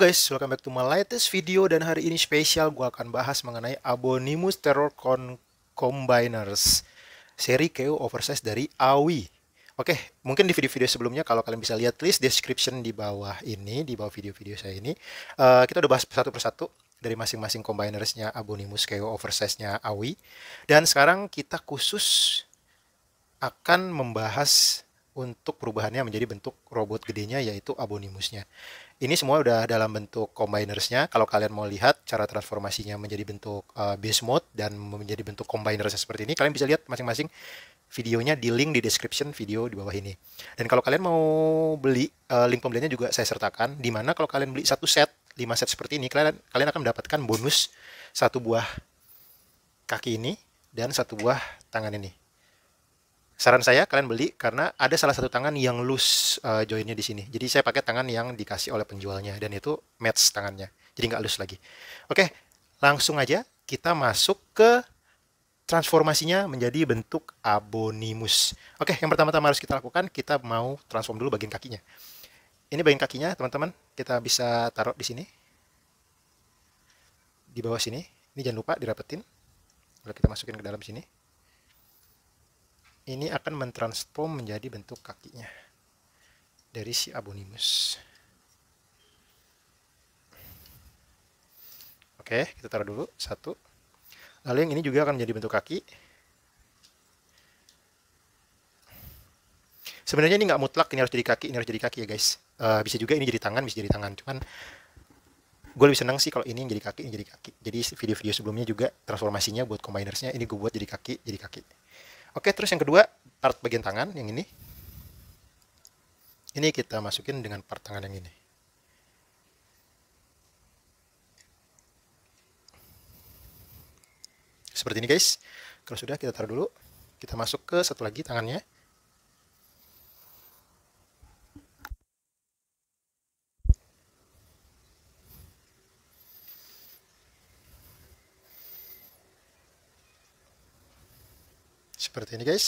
guys, welcome back to my latest video dan hari ini spesial gue akan bahas mengenai Abonimus Terror Con Combiners seri KO Oversize dari AWI. Oke, mungkin di video-video sebelumnya kalau kalian bisa lihat list description di bawah ini, di bawah video-video saya ini, uh, kita udah bahas satu persatu dari masing-masing combinersnya Abonimus KO Oversize-nya AWI. Dan sekarang kita khusus akan membahas untuk perubahannya menjadi bentuk robot gedenya yaitu Abonimusnya. Ini semua udah dalam bentuk combinersnya. Kalau kalian mau lihat cara transformasinya menjadi bentuk uh, base mode dan menjadi bentuk combinersnya seperti ini, kalian bisa lihat masing-masing videonya di link di description video di bawah ini. Dan kalau kalian mau beli uh, link pembeliannya juga saya sertakan Dimana kalau kalian beli satu set, lima set seperti ini kalian kalian akan mendapatkan bonus satu buah kaki ini dan satu buah tangan ini saran saya kalian beli karena ada salah satu tangan yang loose uh, joinnya di sini. Jadi saya pakai tangan yang dikasih oleh penjualnya dan itu match tangannya. Jadi nggak loose lagi. Oke, langsung aja kita masuk ke transformasinya menjadi bentuk abonimus. Oke, yang pertama-tama harus kita lakukan kita mau transform dulu bagian kakinya. Ini bagian kakinya, teman-teman. Kita bisa taruh di sini. Di bawah sini. Ini jangan lupa dirapetin. Kalau kita masukin ke dalam sini ini akan mentransform menjadi bentuk kakinya dari si abonimus. Oke, kita taruh dulu satu. Lalu yang ini juga akan menjadi bentuk kaki. Sebenarnya ini nggak mutlak, ini harus jadi kaki, ini harus jadi kaki ya guys. Uh, bisa juga ini jadi tangan, bisa jadi tangan. Cuman gue lebih seneng sih kalau ini jadi kaki, ini jadi kaki. Jadi video-video sebelumnya juga transformasinya buat combinersnya ini gue buat jadi kaki, jadi kaki. Oke, terus yang kedua, part bagian tangan yang ini. Ini kita masukin dengan part tangan yang ini. Seperti ini guys. Kalau sudah kita taruh dulu. Kita masuk ke satu lagi tangannya. seperti ini guys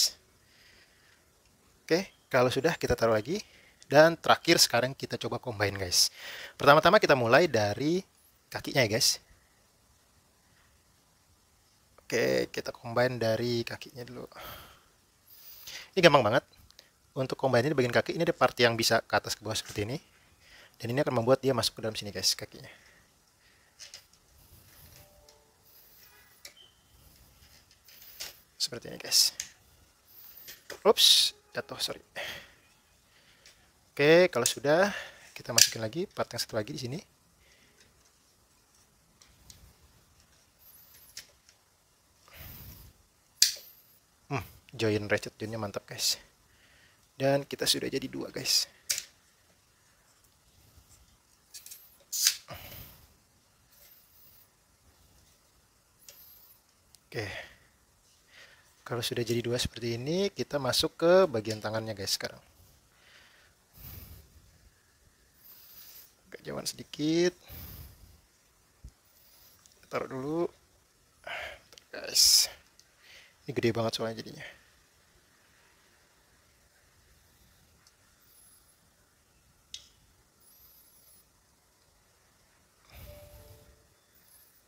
oke kalau sudah kita taruh lagi dan terakhir sekarang kita coba combine guys pertama-tama kita mulai dari kakinya ya guys oke kita combine dari kakinya dulu ini gampang banget untuk combine di bagian kaki ini ada part yang bisa ke atas ke bawah seperti ini dan ini akan membuat dia masuk ke dalam sini guys kakinya seperti ini guys Ups, jatuh, sorry. Oke, kalau sudah, kita masukin lagi part yang satu lagi di sini. Hmm, join ratchet joinnya mantap, guys. Dan kita sudah jadi dua, guys. Oke. Okay. Kalau sudah jadi dua seperti ini, kita masuk ke bagian tangannya guys sekarang. Agak jauhan sedikit. Taruh dulu. Guys. Ini gede banget soalnya jadinya.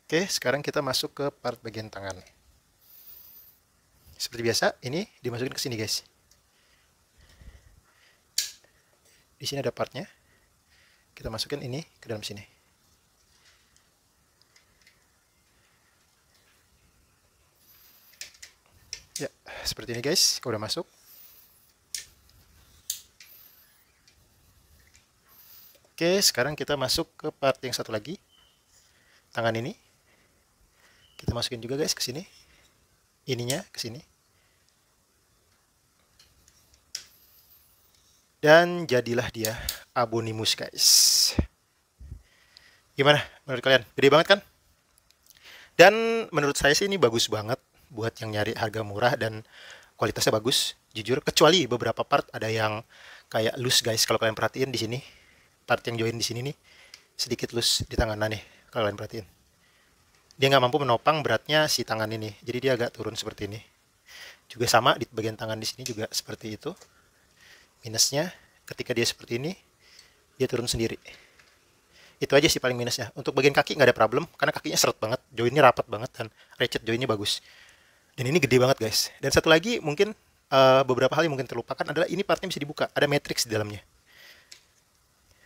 Oke, sekarang kita masuk ke part bagian tangan seperti biasa ini dimasukin ke sini guys di sini ada partnya kita masukin ini ke dalam sini ya seperti ini guys kalau udah masuk oke sekarang kita masuk ke part yang satu lagi tangan ini kita masukin juga guys ke sini ininya ke sini dan jadilah dia abonimus guys gimana menurut kalian gede banget kan dan menurut saya sih ini bagus banget buat yang nyari harga murah dan kualitasnya bagus jujur kecuali beberapa part ada yang kayak loose guys kalau kalian perhatiin di sini part yang join di sini nih sedikit loose di tangan nih kalau kalian perhatiin dia nggak mampu menopang beratnya si tangan ini jadi dia agak turun seperti ini juga sama di bagian tangan di sini juga seperti itu minusnya ketika dia seperti ini dia turun sendiri itu aja sih paling minusnya untuk bagian kaki nggak ada problem karena kakinya seret banget joinnya rapat banget dan ratchet joinnya bagus dan ini gede banget guys dan satu lagi mungkin uh, beberapa hal yang mungkin terlupakan adalah ini partnya bisa dibuka ada matrix di dalamnya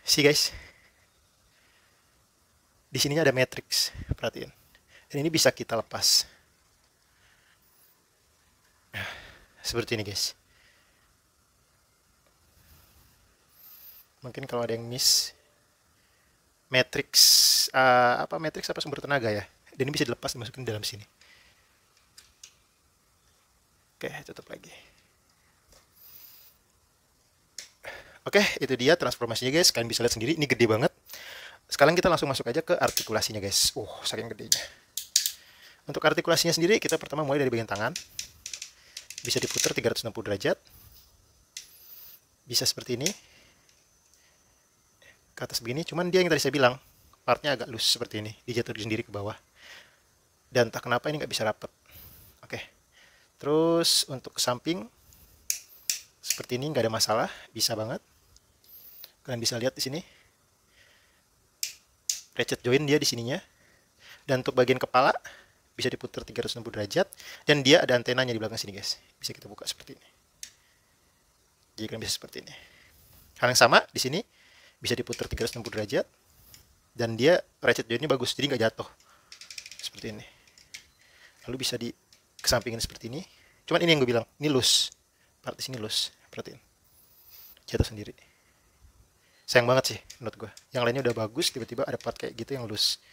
sih guys di sininya ada matrix perhatiin dan ini bisa kita lepas nah, seperti ini guys mungkin kalau ada yang miss matrix uh, apa matrix apa sumber tenaga ya dan ini bisa dilepas dimasukin dalam sini oke tutup lagi oke itu dia transformasinya guys kalian bisa lihat sendiri ini gede banget sekarang kita langsung masuk aja ke artikulasinya guys uh saking gedenya untuk artikulasinya sendiri kita pertama mulai dari bagian tangan bisa diputar 360 derajat bisa seperti ini ke atas begini cuman dia yang tadi saya bilang partnya agak loose seperti ini dia jatuh sendiri ke bawah dan tak kenapa ini nggak bisa rapet, oke terus untuk samping seperti ini nggak ada masalah bisa banget kalian bisa lihat di sini ratchet join dia di sininya dan untuk bagian kepala bisa diputar 360 derajat dan dia ada antenanya di belakang sini guys bisa kita buka seperti ini jadi kalian bisa seperti ini hal yang sama di sini bisa diputar 360 derajat dan dia ratchet joint ini bagus jadi nggak jatuh seperti ini lalu bisa di kesampingin seperti ini cuman ini yang gue bilang ini loose part di sini loose perhatiin jatuh sendiri sayang banget sih menurut gue yang lainnya udah bagus tiba-tiba ada part kayak gitu yang loose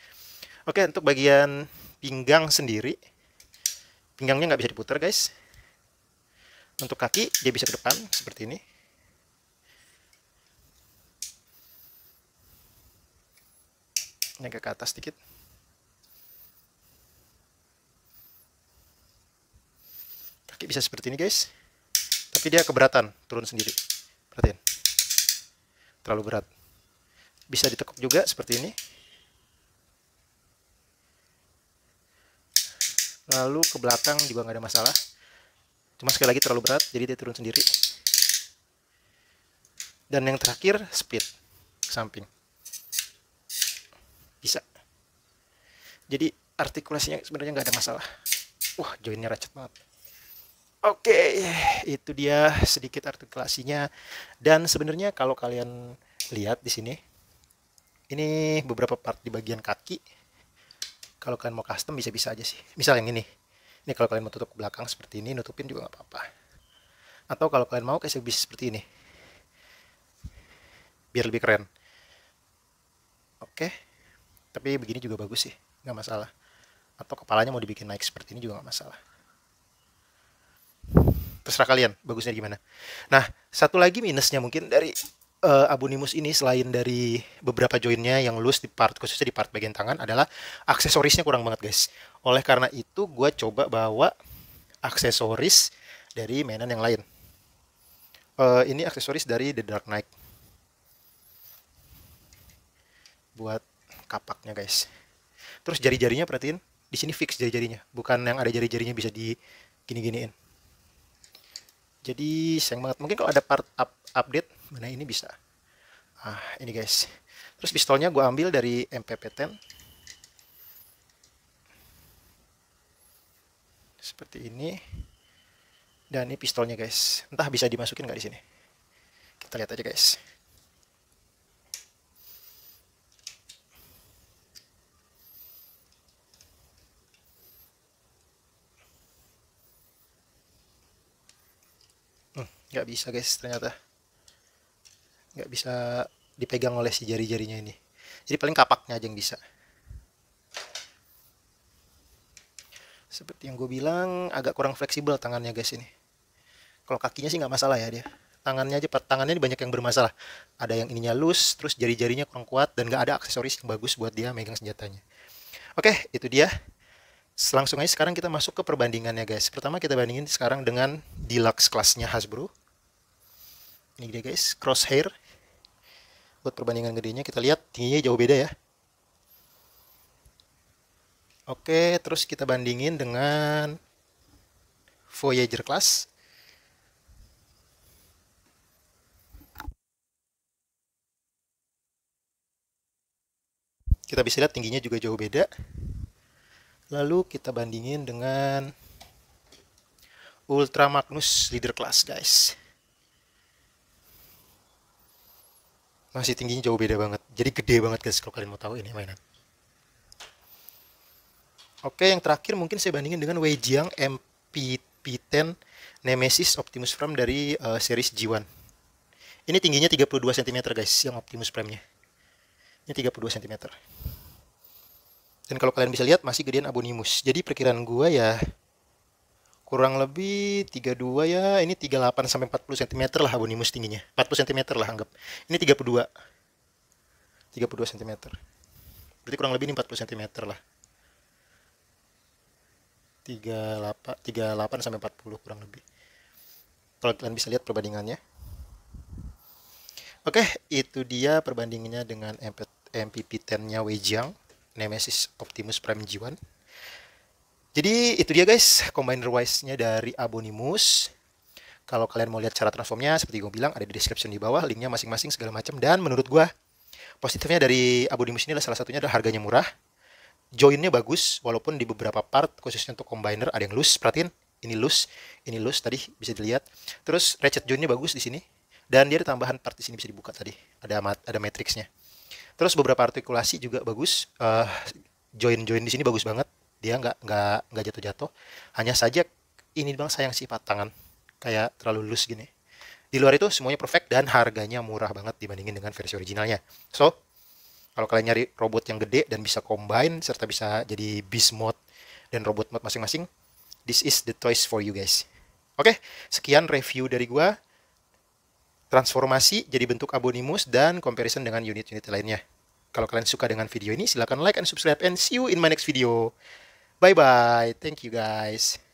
oke untuk bagian pinggang sendiri pinggangnya nggak bisa diputar guys untuk kaki dia bisa ke depan seperti ini agak ke atas sedikit. kaki bisa seperti ini guys tapi dia keberatan turun sendiri perhatiin terlalu berat bisa ditekuk juga seperti ini lalu ke belakang juga nggak ada masalah cuma sekali lagi terlalu berat jadi dia turun sendiri dan yang terakhir speed ke samping bisa jadi artikulasinya sebenarnya nggak ada masalah wah joinnya racet banget Oke, itu dia sedikit artikulasinya. Dan sebenarnya kalau kalian lihat di sini, ini beberapa part di bagian kaki. Kalau kalian mau custom bisa-bisa aja sih. Misal yang ini. Ini kalau kalian mau tutup ke belakang seperti ini, nutupin juga nggak apa-apa. Atau kalau kalian mau kayak bisa seperti ini. Biar lebih keren. Oke. Okay tapi begini juga bagus sih nggak masalah atau kepalanya mau dibikin naik seperti ini juga nggak masalah terserah kalian bagusnya gimana nah satu lagi minusnya mungkin dari uh, eh, Abunimus ini selain dari beberapa joinnya yang loose di part khususnya di part bagian tangan adalah aksesorisnya kurang banget guys. Oleh karena itu gue coba bawa aksesoris dari mainan yang lain. Uh, ini aksesoris dari The Dark Knight. Buat kapaknya guys terus jari-jarinya perhatiin di sini fix jari-jarinya bukan yang ada jari-jarinya bisa di gini-giniin jadi sayang banget mungkin kalau ada part up update mana ini bisa ah ini guys terus pistolnya gue ambil dari MPP10 seperti ini dan ini pistolnya guys entah bisa dimasukin nggak di sini kita lihat aja guys Hmm. nggak hmm, bisa guys ternyata nggak bisa dipegang oleh si jari-jarinya ini jadi paling kapaknya aja yang bisa seperti yang gue bilang agak kurang fleksibel tangannya guys ini kalau kakinya sih nggak masalah ya dia tangannya aja tangannya ini banyak yang bermasalah ada yang ininya lus terus jari-jarinya kurang kuat dan nggak ada aksesoris yang bagus buat dia megang senjatanya oke itu dia langsung aja sekarang kita masuk ke perbandingannya guys. Pertama kita bandingin sekarang dengan deluxe kelasnya Hasbro. Ini dia guys, crosshair. Buat perbandingan gedenya kita lihat tingginya jauh beda ya. Oke, terus kita bandingin dengan Voyager class. Kita bisa lihat tingginya juga jauh beda. Lalu kita bandingin dengan Ultra Magnus Leader Class, guys. Masih tingginya jauh beda banget. Jadi gede banget guys kalau kalian mau tahu ini mainan. Oke, yang terakhir mungkin saya bandingin dengan Weijiang MP10 Nemesis Optimus Prime dari uh, series G1. Ini tingginya 32 cm guys, yang Optimus Prime-nya. Ini 32 cm. Dan kalau kalian bisa lihat masih gedean Abonimus. Jadi perkiraan gua ya kurang lebih 32 ya, ini 38 sampai 40 cm lah Abonimus tingginya. 40 cm lah anggap. Ini 32. 32 cm. Berarti kurang lebih ini 40 cm lah. 38 38 sampai 40 kurang lebih. Kalau kalian bisa lihat perbandingannya. Oke, itu dia perbandingannya dengan MPP10-nya Weijang. Nemesis Optimus Prime G1. Jadi itu dia guys, combiner wise-nya dari Abonimus. Kalau kalian mau lihat cara transformnya, seperti gue bilang ada di description di bawah, linknya masing-masing segala macam. Dan menurut gue, positifnya dari Abonimus ini adalah salah satunya adalah harganya murah. Joinnya bagus, walaupun di beberapa part, khususnya untuk combiner, ada yang loose, perhatiin. Ini loose, ini loose tadi bisa dilihat. Terus ratchet joinnya bagus di sini. Dan dia ada tambahan part di sini bisa dibuka tadi. Ada ada matrixnya terus beberapa artikulasi juga bagus uh, eh, join join di sini bagus banget dia nggak nggak nggak jatuh jatuh hanya saja ini bang sayang sifat tangan kayak terlalu lulus gini di luar itu semuanya perfect dan harganya murah banget dibandingin dengan versi originalnya so kalau kalian nyari robot yang gede dan bisa combine serta bisa jadi beast mode dan robot mode masing-masing this is the choice for you guys oke okay, sekian review dari gua transformasi jadi bentuk abonimus dan comparison dengan unit-unit lainnya. Kalau kalian suka dengan video ini, silahkan like and subscribe and see you in my next video. Bye-bye. Thank you guys.